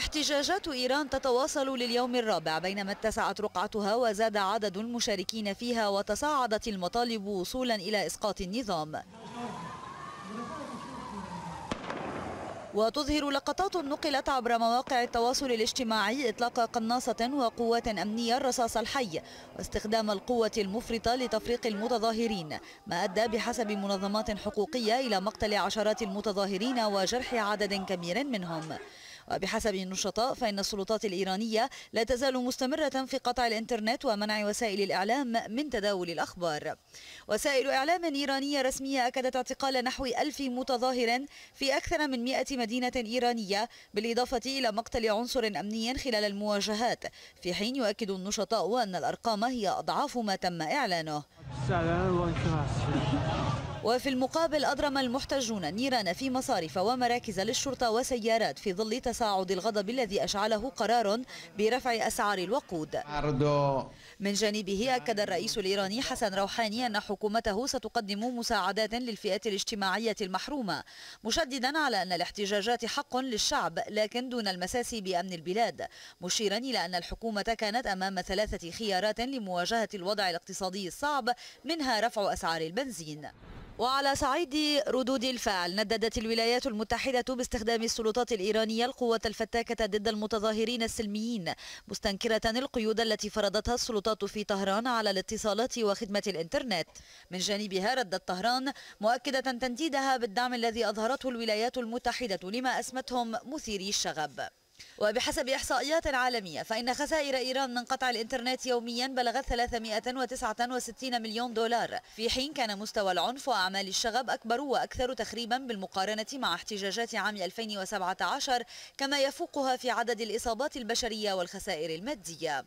احتجاجات إيران تتواصل لليوم الرابع بينما اتسعت رقعتها وزاد عدد المشاركين فيها وتصاعدت المطالب وصولا إلى إسقاط النظام وتظهر لقطات نقلت عبر مواقع التواصل الاجتماعي إطلاق قناصة وقوات أمنية الرصاص الحي واستخدام القوة المفرطة لتفريق المتظاهرين ما أدى بحسب منظمات حقوقية إلى مقتل عشرات المتظاهرين وجرح عدد كبير منهم وبحسب النشطاء فإن السلطات الإيرانية لا تزال مستمرة في قطع الإنترنت ومنع وسائل الإعلام من تداول الأخبار وسائل إعلام إيرانية رسمية أكدت اعتقال نحو ألف متظاهر في أكثر من 100 مدينة إيرانية بالإضافة إلى مقتل عنصر أمني خلال المواجهات في حين يؤكد النشطاء أن الأرقام هي أضعاف ما تم إعلانه وفي المقابل أضرم المحتجون نيران في مصارف ومراكز للشرطة وسيارات في ظل تصاعد الغضب الذي أشعله قرار برفع أسعار الوقود من جانبه أكد الرئيس الإيراني حسن روحاني أن حكومته ستقدم مساعدات للفئات الاجتماعية المحرومة مشددا على أن الاحتجاجات حق للشعب لكن دون المساس بأمن البلاد مشيرا إلى أن الحكومة كانت أمام ثلاثة خيارات لمواجهة الوضع الاقتصادي الصعب منها رفع أسعار البنزين وعلى صعيد ردود الفعل نددت الولايات المتحدة باستخدام السلطات الإيرانية القوة الفتاكة ضد المتظاهرين السلميين مستنكرة القيود التي فرضتها السلطات في طهران على الاتصالات وخدمة الإنترنت من جانبها ردت طهران مؤكدة تنديدها بالدعم الذي أظهرته الولايات المتحدة لما أسمتهم مثيري الشغب وبحسب إحصائيات عالمية فإن خسائر إيران من قطع الإنترنت يوميا بلغت 369 مليون دولار في حين كان مستوى العنف وأعمال الشغب أكبر وأكثر تخريبا بالمقارنة مع احتجاجات عام 2017 كما يفوقها في عدد الإصابات البشرية والخسائر المادية